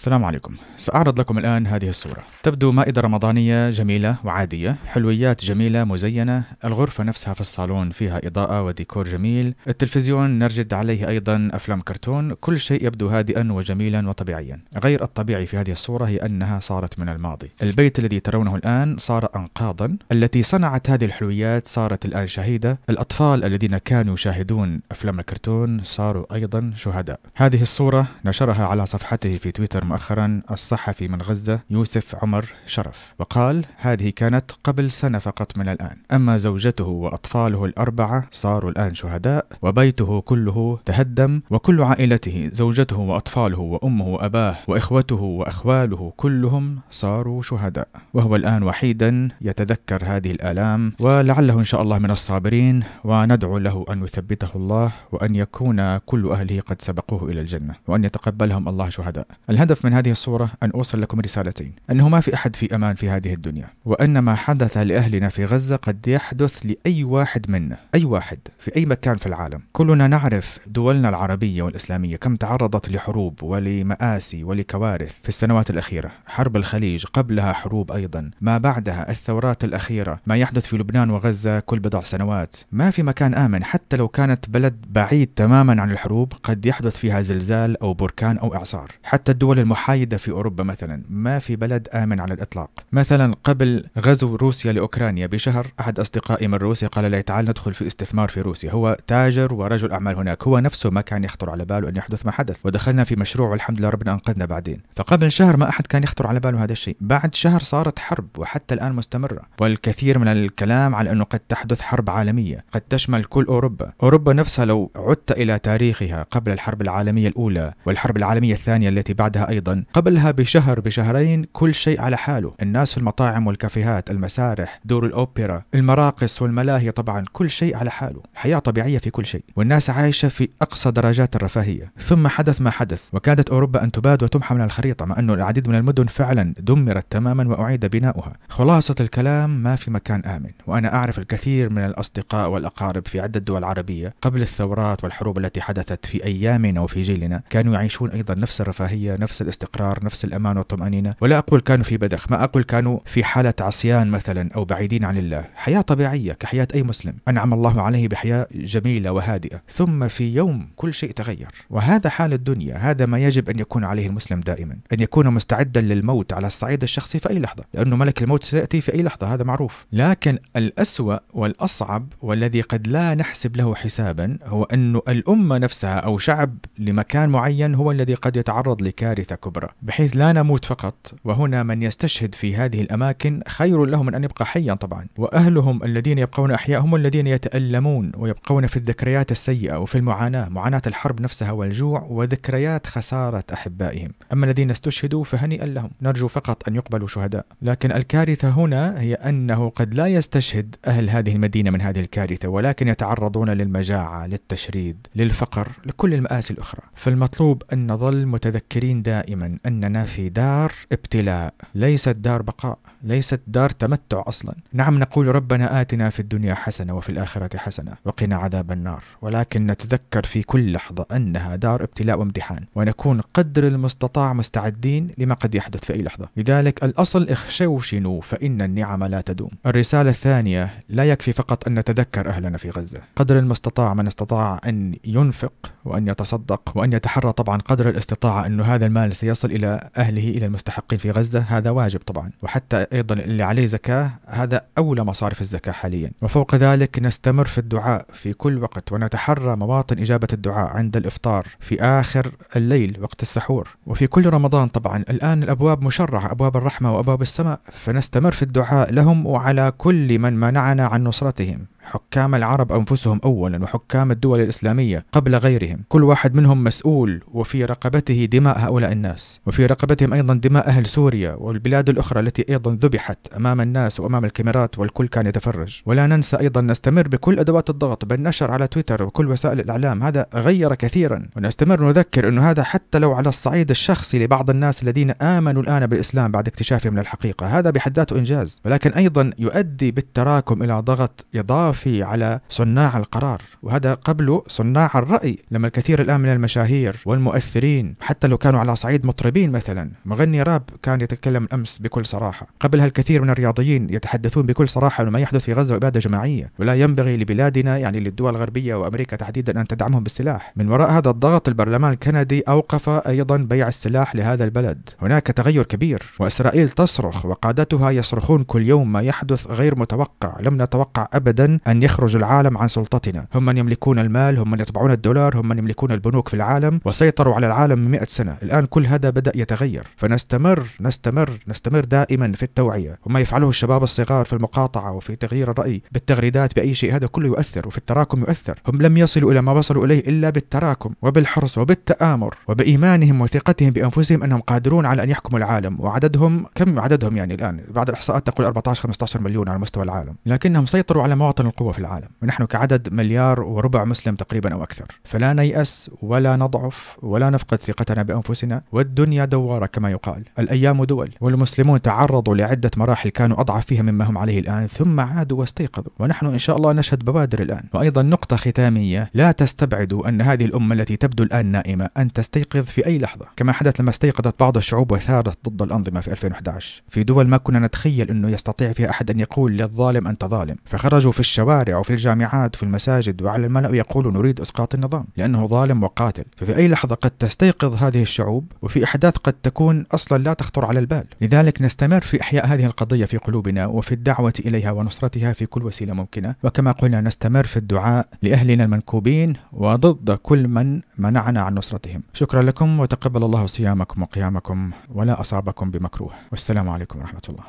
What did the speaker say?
السلام عليكم سأعرض لكم الآن هذه الصورة تبدو مائدة رمضانية جميلة وعادية حلويات جميلة مزينة الغرفة نفسها في الصالون فيها إضاءة وديكور جميل التلفزيون نرجد عليه أيضا أفلام كرتون كل شيء يبدو هادئا وجميلا وطبيعيا غير الطبيعي في هذه الصورة هي أنها صارت من الماضي البيت الذي ترونه الآن صار أنقاضا التي صنعت هذه الحلويات صارت الآن شهيدة الأطفال الذين كانوا يشاهدون أفلام الكرتون صاروا أيضا شهداء هذه الصورة نشرها على صفحته في تويتر مؤخرا الصحفي من غزة يوسف عمر شرف وقال هذه كانت قبل سنة فقط من الآن أما زوجته وأطفاله الأربعة صاروا الآن شهداء وبيته كله تهدم وكل عائلته زوجته وأطفاله وأمه وأباه وإخوته وأخواله كلهم صاروا شهداء وهو الآن وحيدا يتذكر هذه الآلام ولعله إن شاء الله من الصابرين وندعو له أن يثبته الله وأن يكون كل أهله قد سبقوه إلى الجنة وأن يتقبلهم الله شهداء الهدف الهدف من هذه الصورة أن أوصل لكم رسالتين أنه ما في أحد في أمان في هذه الدنيا وأن ما حدث لأهلنا في غزة قد يحدث لأي واحد منا أي واحد في أي مكان في العالم كلنا نعرف دولنا العربية والإسلامية كم تعرضت لحروب ولمآسي ولكوارث في السنوات الأخيرة حرب الخليج قبلها حروب أيضا ما بعدها الثورات الأخيرة ما يحدث في لبنان وغزة كل بضع سنوات ما في مكان آمن حتى لو كانت بلد بعيد تماما عن الحروب قد يحدث فيها زلزال أو بركان أو إعصار حتى الدول الدول المحايدة في أوروبا مثلا ما في بلد آمن على الإطلاق مثلا قبل غزو روسيا لأوكرانيا بشهر أحد أصدقائي من روسيا قال لي تعال ندخل في استثمار في روسيا هو تاجر ورجل أعمال هناك هو نفسه ما كان يخطر على باله أن يحدث ما حدث ودخلنا في مشروع والحمد لله ربنا أنقذنا بعدين فقبل شهر ما أحد كان يخطر على باله هذا الشيء بعد شهر صارت حرب وحتى الآن مستمرة والكثير من الكلام على أنه قد تحدث حرب عالمية قد تشمل كل أوروبا أوروبا نفسها لو عدت إلى تاريخها قبل الحرب العالمية الأولى والحرب العالمية الثانية التي بعدها أيضا قبلها بشهر بشهرين كل شيء على حاله الناس في المطاعم والكافيهات المسارح دور الأوبرا المراقص والملاهي طبعا كل شيء على حاله حياة طبيعية في كل شيء والناس عايشة في أقصى درجات الرفاهية ثم حدث ما حدث وكادت أوروبا أن تباد وتمحى من الخريطة مع أنه العديد من المدن فعلا دمرت تماما وأعيد بناؤها خلاصة الكلام ما في مكان آمن وأنا أعرف الكثير من الأصدقاء والأقارب في عدة دول عربية قبل الثورات والحروب التي حدثت في أيامنا وفي جيلنا كانوا يعيشون أيضا نفس الرفاهية نفس نفس الاستقرار نفس الأمان والطمأنينة ولا أقول كانوا في بدخ ما أقول كانوا في حالة عصيان مثلا أو بعيدين عن الله حياة طبيعية كحياة أي مسلم أنعم الله عليه بحياة جميلة وهادئة ثم في يوم كل شيء تغير وهذا حال الدنيا هذا ما يجب أن يكون عليه المسلم دائما أن يكون مستعدا للموت على الصعيد الشخصي في أي لحظة لأنه ملك الموت سيأتي في أي لحظة هذا معروف لكن الأسوأ والأصعب والذي قد لا نحسب له حسابا هو أن الأمة نفسها أو شعب لمكان معين هو الذي قد يتعرض لكارثة ثالثة كبرى بحيث لا نموت فقط وهنا من يستشهد في هذه الأماكن خير له من أن يبقى حيا طبعا وأهلهم الذين يبقون أحياء هم الذين يتألمون ويبقون في الذكريات السيئة وفي المعاناة معاناة الحرب نفسها والجوع وذكريات خسارة أحبائهم أما الذين استشهدوا فهنيئا لهم نرجو فقط أن يقبلوا شهداء لكن الكارثة هنا هي أنه قد لا يستشهد أهل هذه المدينة من هذه الكارثة ولكن يتعرضون للمجاعة للتشريد للفقر لكل المآسي الأخرى فالمطلوب أن نظل متذكرين دائما دائما أننا في دار ابتلاء ليست دار بقاء ليست دار تمتع أصلا نعم نقول ربنا آتنا في الدنيا حسنة وفي الآخرة حسنة وقنا عذاب النار ولكن نتذكر في كل لحظة أنها دار ابتلاء وامتحان ونكون قدر المستطاع مستعدين لما قد يحدث في أي لحظة لذلك الأصل اخشوشنوا فإن النعم لا تدوم الرسالة الثانية لا يكفي فقط أن نتذكر أهلنا في غزة قدر المستطاع من استطاع أن ينفق وأن يتصدق وأن يتحرى طبعا قدر الاستطاعة أنه هذا المال سيصل الى اهله الى المستحقين في غزه هذا واجب طبعا وحتى ايضا اللي عليه زكاه هذا اولى مصارف الزكاه حاليا وفوق ذلك نستمر في الدعاء في كل وقت ونتحرى مواطن اجابه الدعاء عند الافطار في اخر الليل وقت السحور وفي كل رمضان طبعا الان الابواب مشرعه ابواب الرحمه وابواب السماء فنستمر في الدعاء لهم وعلى كل من منعنا عن نصرتهم حكام العرب أنفسهم أولا وحكام الدول الإسلامية قبل غيرهم كل واحد منهم مسؤول وفي رقبته دماء هؤلاء الناس وفي رقبتهم أيضا دماء أهل سوريا والبلاد الأخرى التي أيضا ذبحت أمام الناس وأمام الكاميرات والكل كان يتفرج ولا ننسى أيضا نستمر بكل أدوات الضغط بالنشر على تويتر وكل وسائل الإعلام هذا غير كثيرا ونستمر نذكر أنه هذا حتى لو على الصعيد الشخصي لبعض الناس الذين آمنوا الآن بالإسلام بعد اكتشافهم للحقيقة هذا بحد ذاته إنجاز ولكن أيضا يؤدي بالتراكم إلى ضغط إضافي الخفي على صناع القرار وهذا قبله صناع الرأي لما الكثير الآن من المشاهير والمؤثرين حتى لو كانوا على صعيد مطربين مثلا مغني راب كان يتكلم أمس بكل صراحة قبلها الكثير من الرياضيين يتحدثون بكل صراحة أنه ما يحدث في غزة إبادة جماعية ولا ينبغي لبلادنا يعني للدول الغربية وأمريكا تحديدا أن تدعمهم بالسلاح من وراء هذا الضغط البرلمان الكندي أوقف أيضا بيع السلاح لهذا البلد هناك تغير كبير وإسرائيل تصرخ وقادتها يصرخون كل يوم ما يحدث غير متوقع لم نتوقع أبدا أن يخرج العالم عن سلطتنا هم من يملكون المال هم من يطبعون الدولار هم من يملكون البنوك في العالم وسيطروا على العالم 100 سنة الآن كل هذا بدأ يتغير فنستمر نستمر نستمر دائما في التوعية وما يفعله الشباب الصغار في المقاطعة وفي تغيير الرأي بالتغريدات بأي شيء هذا كله يؤثر وفي التراكم يؤثر هم لم يصلوا إلى ما وصلوا إليه إلا بالتراكم وبالحرص وبالتآمر وبإيمانهم وثقتهم بأنفسهم أنهم قادرون على أن يحكموا العالم وعددهم كم عددهم يعني الآن بعد الإحصاءات تقول 14 15 مليون على مستوى العالم لكنهم سيطروا على مواطن القوة في العالم ونحن كعدد مليار وربع مسلم تقريبا أو أكثر فلا نيأس ولا نضعف ولا نفقد ثقتنا بأنفسنا والدنيا دوارة كما يقال الأيام دول والمسلمون تعرضوا لعدة مراحل كانوا أضعف فيها مما هم عليه الآن ثم عادوا واستيقظوا ونحن إن شاء الله نشهد بوادر الآن وأيضا نقطة ختامية لا تستبعدوا أن هذه الأمة التي تبدو الآن نائمة أن تستيقظ في أي لحظة كما حدث لما استيقظت بعض الشعوب وثارت ضد الأنظمة في 2011 في دول ما كنا نتخيل أنه يستطيع فيها أحد أن يقول للظالم أنت ظالم فخرجوا في الشارع الشوارع وفي الجامعات وفي المساجد وعلى الملأ يقول نريد إسقاط النظام لأنه ظالم وقاتل ففي أي لحظة قد تستيقظ هذه الشعوب وفي أحداث قد تكون أصلا لا تخطر على البال لذلك نستمر في إحياء هذه القضية في قلوبنا وفي الدعوة إليها ونصرتها في كل وسيلة ممكنة وكما قلنا نستمر في الدعاء لأهلنا المنكوبين وضد كل من منعنا عن نصرتهم شكرا لكم وتقبل الله صيامكم وقيامكم ولا أصابكم بمكروه والسلام عليكم ورحمة الله